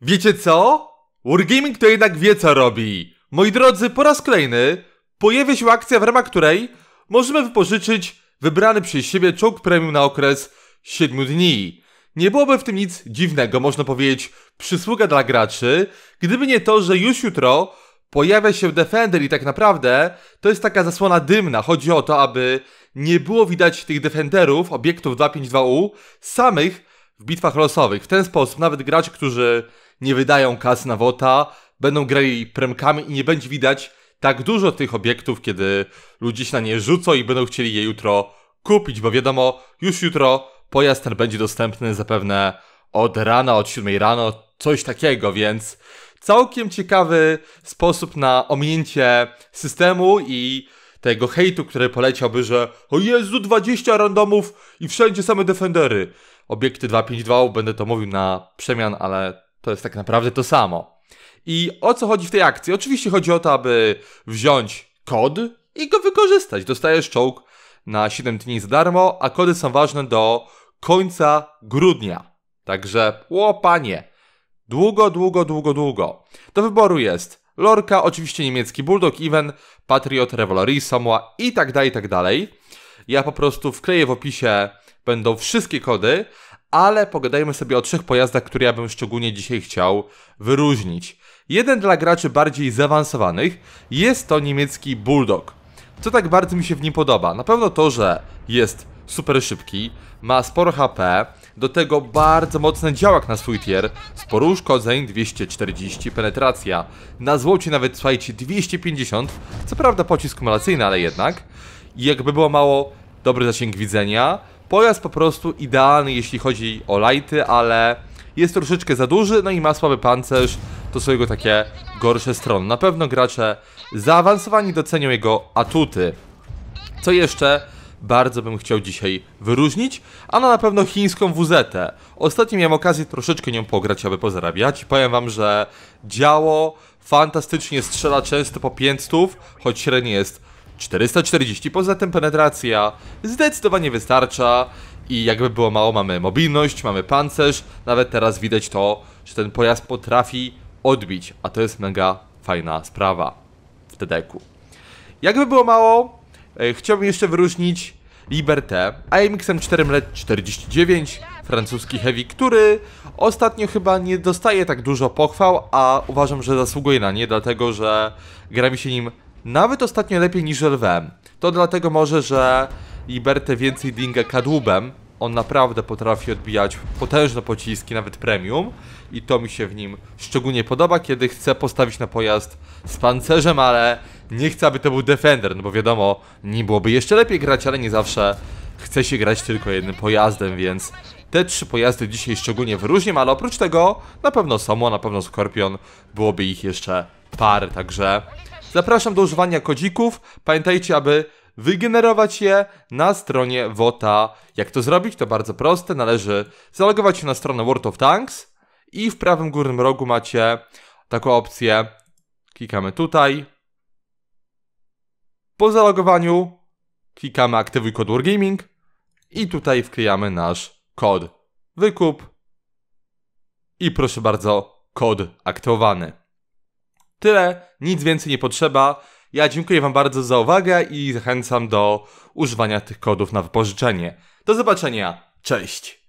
Wiecie co? Wargaming to jednak wie co robi. Moi drodzy, po raz kolejny pojawia się akcja, w ramach której możemy wypożyczyć wybrany przez siebie czołg premium na okres 7 dni. Nie byłoby w tym nic dziwnego, można powiedzieć, przysługa dla graczy, gdyby nie to, że już jutro pojawia się Defender i tak naprawdę to jest taka zasłona dymna. Chodzi o to, aby nie było widać tych Defenderów, obiektów 252U, samych w bitwach losowych. W ten sposób nawet gracze, którzy nie wydają kas na WOTA, będą grali premkami i nie będzie widać tak dużo tych obiektów, kiedy ludzie się na nie rzucą i będą chcieli je jutro kupić, bo wiadomo, już jutro pojazd ten będzie dostępny zapewne od rana, od 7 rano, coś takiego, więc całkiem ciekawy sposób na ominięcie systemu i tego hejtu, który poleciałby, że o Jezu, 20 randomów i wszędzie same defendery. Obiekty 252, będę to mówił na przemian, ale to jest tak naprawdę to samo. I o co chodzi w tej akcji? Oczywiście chodzi o to, aby wziąć kod i go wykorzystać. Dostajesz czołg na 7 dni za darmo, a kody są ważne do końca grudnia. Także, łopanie. Długo, długo, długo, długo. Do wyboru jest Lorka, oczywiście niemiecki Bulldog Even, Patriot, Revolary, Samoa i tak dalej, i tak dalej. Ja po prostu wkleję w opisie będą wszystkie kody ale pogadajmy sobie o trzech pojazdach, które ja bym szczególnie dzisiaj chciał wyróżnić. Jeden dla graczy bardziej zaawansowanych jest to niemiecki Bulldog. Co tak bardzo mi się w nim podoba? Na pewno to, że jest super szybki, ma sporo HP, do tego bardzo mocny działak na swój tier, sporo uszkodzeń, 240 penetracja, na złocie nawet słuchajcie 250, co prawda pocisk kumulacyjny, ale jednak. I jakby było mało, dobry zasięg widzenia, Pojazd po prostu idealny, jeśli chodzi o lighty, ale jest troszeczkę za duży, no i ma słaby pancerz, to są jego takie gorsze strony. Na pewno gracze zaawansowani docenią jego atuty. Co jeszcze bardzo bym chciał dzisiaj wyróżnić, a na pewno chińską WZ. -tę. Ostatnio miałem okazję troszeczkę nią pograć, aby pozarabiać. Powiem wam, że działo fantastycznie strzela często po 500, choć średnie jest 440. Poza tym penetracja zdecydowanie wystarcza i jakby było mało, mamy mobilność, mamy pancerz. Nawet teraz widać to, że ten pojazd potrafi odbić, a to jest mega fajna sprawa w TDK-u. E jakby było mało, e, chciałbym jeszcze wyróżnić Liberté AMX-em 49 e francuski heavy, który ostatnio chyba nie dostaje tak dużo pochwał, a uważam, że zasługuje na nie, dlatego że gra mi się nim nawet ostatnio lepiej niż RWM. To dlatego może, że Liberty więcej dinga kadłubem. On naprawdę potrafi odbijać potężne pociski, nawet premium. I to mi się w nim szczególnie podoba, kiedy chcę postawić na pojazd z pancerzem, ale nie chcę, aby to był Defender, no bo wiadomo, nie byłoby jeszcze lepiej grać, ale nie zawsze chce się grać tylko jednym pojazdem, więc te trzy pojazdy dzisiaj szczególnie wyróżniam, ale oprócz tego na pewno Samo, na pewno Skorpion, byłoby ich jeszcze parę, także Zapraszam do używania kodzików. Pamiętajcie, aby wygenerować je na stronie WOTA. Jak to zrobić? To bardzo proste. Należy zalogować się na stronę World of Tanks i w prawym górnym rogu macie taką opcję. Klikamy tutaj. Po zalogowaniu klikamy aktywuj kod Wargaming i tutaj wklejamy nasz kod. Wykup i proszę bardzo, kod aktywowany. Tyle, nic więcej nie potrzeba. Ja dziękuję Wam bardzo za uwagę i zachęcam do używania tych kodów na wypożyczenie. Do zobaczenia, cześć!